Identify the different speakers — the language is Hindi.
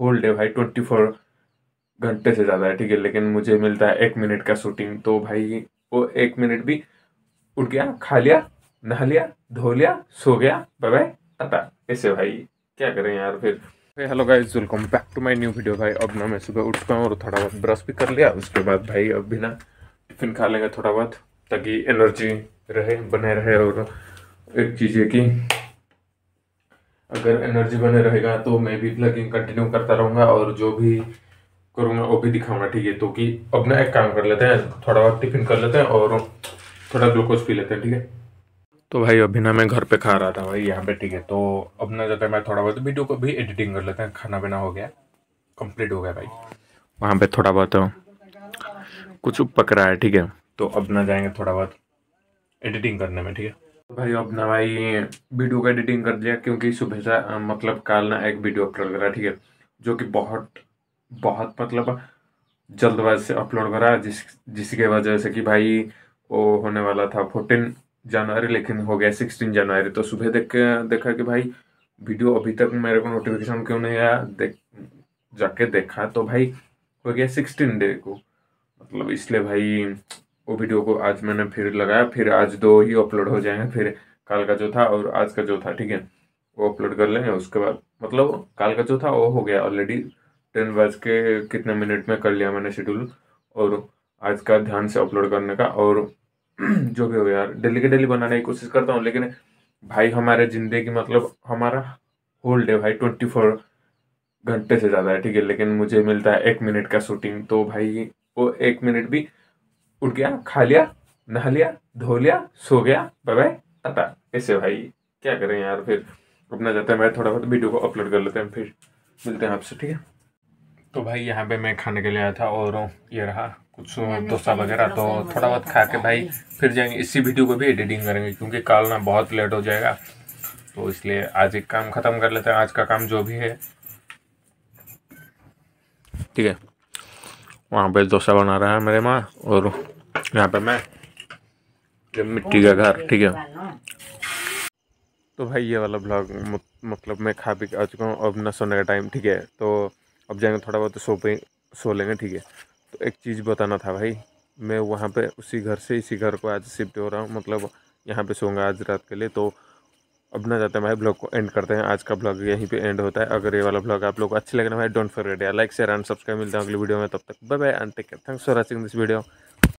Speaker 1: होल डे भाई ट्वेंटी फोर घंटे से ज़्यादा है ठीक है लेकिन मुझे मिलता है एक मिनट का शूटिंग तो भाई वो एक मिनट भी उठ गया खा लिया नहा लिया धो लिया सो गया बाय बाय टाटा ऐसे भाई क्या करें यार फिर hello guys welcome back to my new video भाई अब ना मैं सुबह उठता हूँ और थोड़ा बहुत ब्रश भी कर लिया उसके बाद भाई अब भी ना टिफिन खा लेंगे थोड़ा बहुत ताकि एनर्जी रहे बने रहे और एक चीज़ है कि अगर एनर्जी बने रहेगा तो मैं भी ब्लॉगिंग कंटिन्यू करता रहूँगा और जो भी करूँगा वो भी दिखाऊंगा ठीक है तो कि अब ना एक काम कर लेते हैं थोड़ा बहुत टिफिन कर लेते हैं और थोड़ा ग्लूकोज पी लेते हैं ठीक है तो भाई अभी ना मैं घर पे खा रहा था भाई यहाँ पे ठीक है तो अब ना है मैं थोड़ा बहुत वीडियो को भी एडिटिंग कर लेते हैं खाना पीना हो गया कंप्लीट हो गया भाई वहाँ पे थोड़ा बहुत कुछ पक रहा है ठीक है तो अब ना जाएंगे थोड़ा बहुत एडिटिंग करने में ठीक है भाई अब ना भाई वीडियो का एडिटिंग कर दिया क्योंकि सुबह से मतलब कल ना एक वीडियो अपलोड करा ठीक है जो कि बहुत बहुत मतलब जल्दबाजी से अपलोड करा जिस जिसके वजह से कि भाई वो होने वाला था फोर्टीन जनवरी लेकिन हो गया सिक्सटीन जनवरी तो सुबह देख देखा कि भाई वीडियो अभी तक मेरे को नोटिफिकेशन क्यों नहीं आया देख जाके देखा तो भाई हो गया सिक्सटीन डे को मतलब इसलिए भाई वो वीडियो को आज मैंने फिर लगाया फिर आज दो ही अपलोड हो जाएंगे फिर कल का जो था और आज का जो था ठीक है वो अपलोड कर लेंगे उसके बाद मतलब कल का जो था वो हो गया ऑलरेडी टेन बज के कितने मिनट में कर लिया मैंने शेड्यूल और आज का ध्यान से अपलोड करने का और जो भी हो यार डेली के डेली बनाने की कोशिश करता हूँ लेकिन भाई हमारे ज़िंदगी मतलब हमारा होल डे भाई ट्वेंटी फोर घंटे से ज़्यादा है ठीक है लेकिन मुझे मिलता है एक मिनट का शूटिंग तो भाई वो एक मिनट भी उठ गया खा लिया नहा लिया धो लिया सो गया बाय बाय टाटा ऐसे भाई क्या करें यार फिर अपना जाते हैं मैं थोड़ा बहुत वीडियो को अपलोड कर लेते हैं फिर मिलते हैं आपसे ठीक है तो भाई यहाँ पे मैं खाने के लिए आया था और ये रहा कुछ डोसा वगैरह तो थोड़ा बहुत खा के भाई फिर जाएंगे इसी वीडियो को भी एडिटिंग करेंगे क्योंकि कल ना बहुत लेट हो जाएगा तो इसलिए आज एक काम ख़त्म कर लेते हैं आज का काम जो भी है ठीक है वहाँ पे डोसा बना रहा है मेरे माँ और यहाँ पे मैं जब मिट्टी का घर ठीक है तो भाई ये वाला ब्लॉग मतलब मैं खा पी आ चुका हूँ अब ना सोने का टाइम ठीक है तो अब जाएंगे थोड़ा बहुत तो सो पे सो लेंगे ठीक है तो एक चीज़ बताना था भाई मैं वहाँ पे उसी घर से इसी घर को आज शिफ्ट हो रहा हूँ मतलब यहाँ पे सोऊंगा आज रात के लिए तो अब ना जाते हैं भाई ब्लॉग को एंड करते हैं आज का ब्लॉग यहीं पे एंड होता है अगर ये वाला ब्लॉग आप लोग को अच्छे लगे ना भाई डोंट फॉरगेट यार लाइक शेयर एंड सब्सक्राइब मिलते हैं अगली वीडियो में तब तक bye bye and take care thanks for watching this video